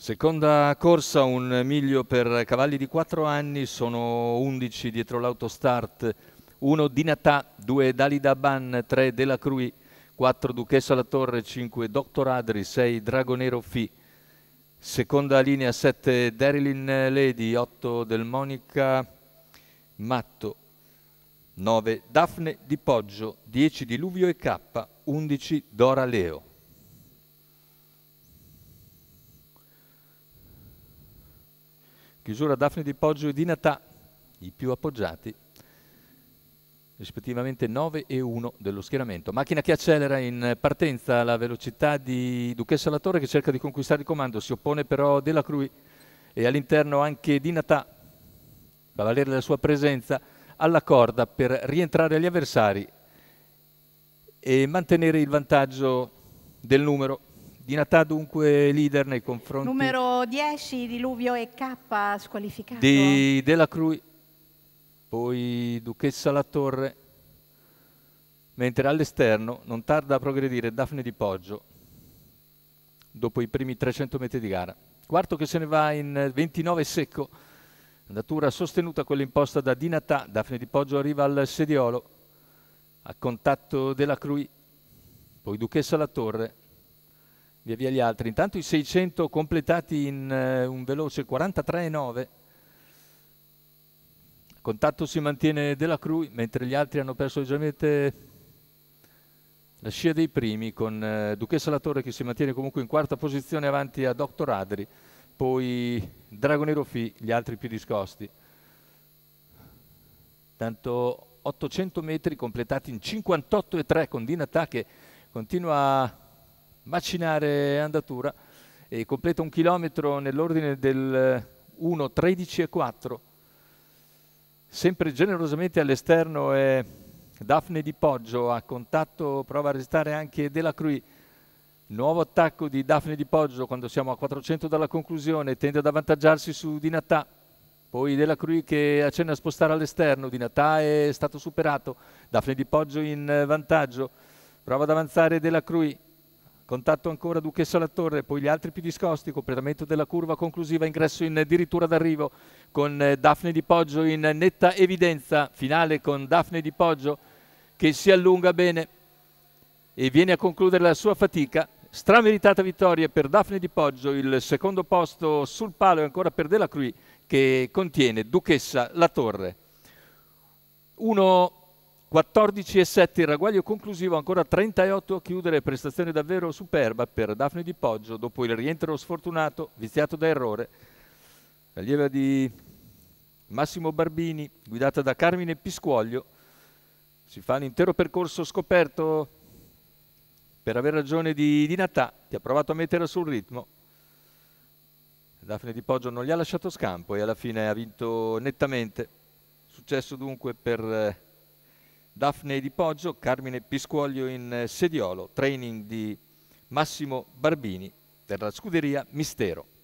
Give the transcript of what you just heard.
Seconda corsa, un miglio per cavalli di 4 anni, sono 11 dietro l'autostart, 1 Dinatà, 2 Dalida Ban, 3 Della Crui, 4 Duchessa La Torre, 5 Dr. Adri, 6 Dragonero Fi. Seconda linea 7 Darilyn Lady, 8 Delmonica Matto, 9 Daphne Di Poggio, 10 Diluvio e K, 11 Dora Leo. Chiusura Daphne Di Poggio e di Natà, i più appoggiati, rispettivamente 9 e 1 dello schieramento. Macchina che accelera in partenza la velocità di Duchessa La Torre che cerca di conquistare il comando, si oppone però Della Crui e all'interno anche Dinatà, va a valere la sua presenza alla corda per rientrare agli avversari e mantenere il vantaggio del numero Dinatà dunque leader nei confronti... Numero 10, Diluvio e K squalificato. Di Della Cruy, poi Duchessa La Torre, mentre all'esterno non tarda a progredire Daphne Di Poggio dopo i primi 300 metri di gara. Quarto che se ne va in 29 secco, andatura sostenuta quella imposta da Dinatà, Daphne Di Poggio arriva al sediolo a contatto Della Cruy, poi Duchessa La Torre, via via gli altri. Intanto i 600 completati in eh, un veloce 43,9. Contatto si mantiene della Cruy, mentre gli altri hanno perso leggermente la scia dei primi, con eh, Duchessa Latore che si mantiene comunque in quarta posizione avanti a Dr. Adri, poi Dragonero Fi, gli altri più discosti. Tanto 800 metri completati in 58,3 con Dinatà che continua a macinare andatura e completa un chilometro nell'ordine del 1.13 eh, e 4. Sempre generosamente all'esterno è Daphne Di Poggio, a contatto prova a restare anche Della Cruy. Nuovo attacco di Daphne Di Poggio quando siamo a 400 dalla conclusione, tende ad avvantaggiarsi su Di Natà. Poi Della Cruy che accenna a spostare all'esterno, Di Natà è stato superato, Daphne Di Poggio in eh, vantaggio, prova ad avanzare Della Cruy. Contatto ancora Duchessa La Torre, poi gli altri più discosti, completamento della curva conclusiva, ingresso in dirittura d'arrivo con eh, Daphne Di Poggio in netta evidenza, finale con Daphne Di Poggio che si allunga bene e viene a concludere la sua fatica. Strameritata vittoria per Daphne Di Poggio, il secondo posto sul palo e ancora per Cruy che contiene Duchessa La Torre. Uno 14,7 il ragguaglio conclusivo, ancora 38 a chiudere, prestazione davvero superba per Daphne Di Poggio dopo il rientro sfortunato, viziato da errore. L'allieva di Massimo Barbini, guidata da Carmine Piscuoglio, si fa l'intero percorso scoperto per aver ragione di, di Natà, che ha provato a mettere sul ritmo. Daphne Di Poggio non gli ha lasciato scampo e alla fine ha vinto nettamente. Successo dunque per... Eh, Daphne di Poggio, Carmine Piscuoglio in eh, Sediolo, training di Massimo Barbini per la scuderia Mistero.